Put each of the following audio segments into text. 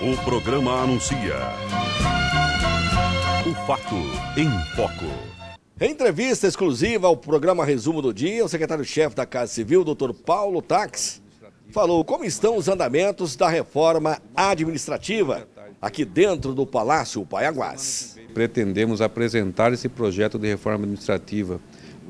O programa anuncia. O fato em foco. Em entrevista exclusiva ao programa Resumo do Dia, o secretário-chefe da Casa Civil, doutor Paulo Tax, falou como estão os andamentos da reforma administrativa aqui dentro do Palácio Paiaguás. Pretendemos apresentar esse projeto de reforma administrativa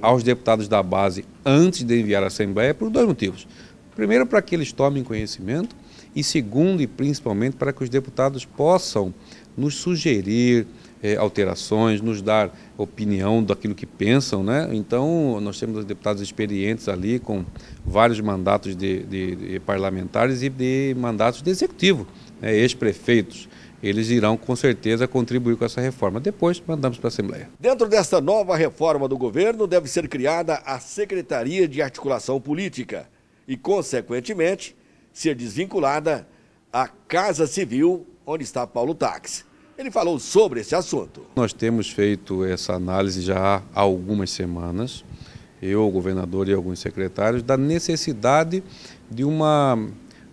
aos deputados da base antes de enviar à Assembleia por dois motivos. Primeiro, para que eles tomem conhecimento e segundo e principalmente para que os deputados possam nos sugerir eh, alterações, nos dar opinião daquilo que pensam. Né? Então, nós temos deputados experientes ali com vários mandatos de, de, de parlamentares e de mandatos de executivo, né? ex-prefeitos eles irão com certeza contribuir com essa reforma. Depois mandamos para a Assembleia. Dentro desta nova reforma do governo, deve ser criada a Secretaria de Articulação Política e, consequentemente, ser desvinculada à Casa Civil, onde está Paulo Táxi. Ele falou sobre esse assunto. Nós temos feito essa análise já há algumas semanas, eu, o governador e alguns secretários, da necessidade de uma,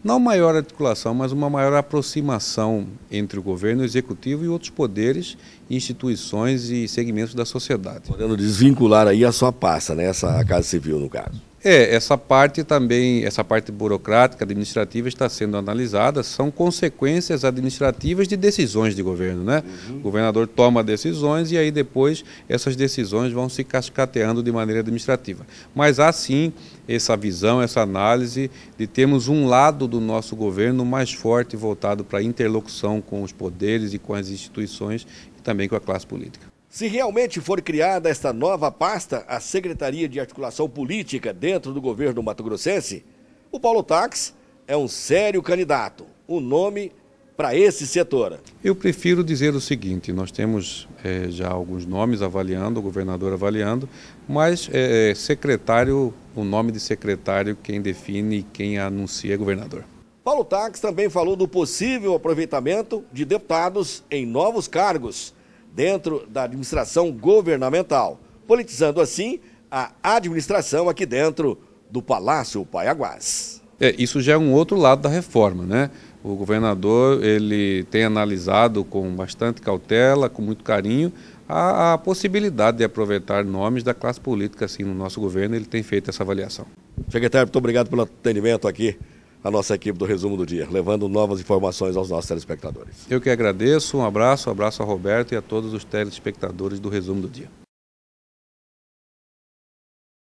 não maior articulação, mas uma maior aproximação entre o governo executivo e outros poderes instituições e segmentos da sociedade. Podendo desvincular aí a sua pasta, né? Essa a Casa Civil, no caso. É, essa parte também, essa parte burocrática, administrativa está sendo analisada, são consequências administrativas de decisões de governo, né? Uhum. O governador toma decisões e aí depois essas decisões vão se cascateando de maneira administrativa. Mas há sim essa visão, essa análise de termos um lado do nosso governo mais forte voltado para a interlocução com os poderes e com as instituições e também também com a classe política. Se realmente for criada esta nova pasta, a Secretaria de Articulação Política dentro do governo mato-grossense, o Paulo Tax é um sério candidato, um nome para esse setor. Eu prefiro dizer o seguinte, nós temos é, já alguns nomes avaliando, o governador avaliando, mas é, secretário, o nome de secretário, quem define e quem anuncia é governador. Paulo Tax também falou do possível aproveitamento de deputados em novos cargos dentro da administração governamental, politizando assim a administração aqui dentro do Palácio Paiaguás. É, isso já é um outro lado da reforma, né? O governador ele tem analisado com bastante cautela, com muito carinho, a, a, possibilidade de aproveitar nomes da classe política assim no nosso governo. Ele tem feito essa avaliação. Secretário, muito obrigado pelo atendimento aqui a nossa equipe do Resumo do Dia, levando novas informações aos nossos telespectadores. Eu que agradeço, um abraço, um abraço a Roberto e a todos os telespectadores do Resumo do Dia.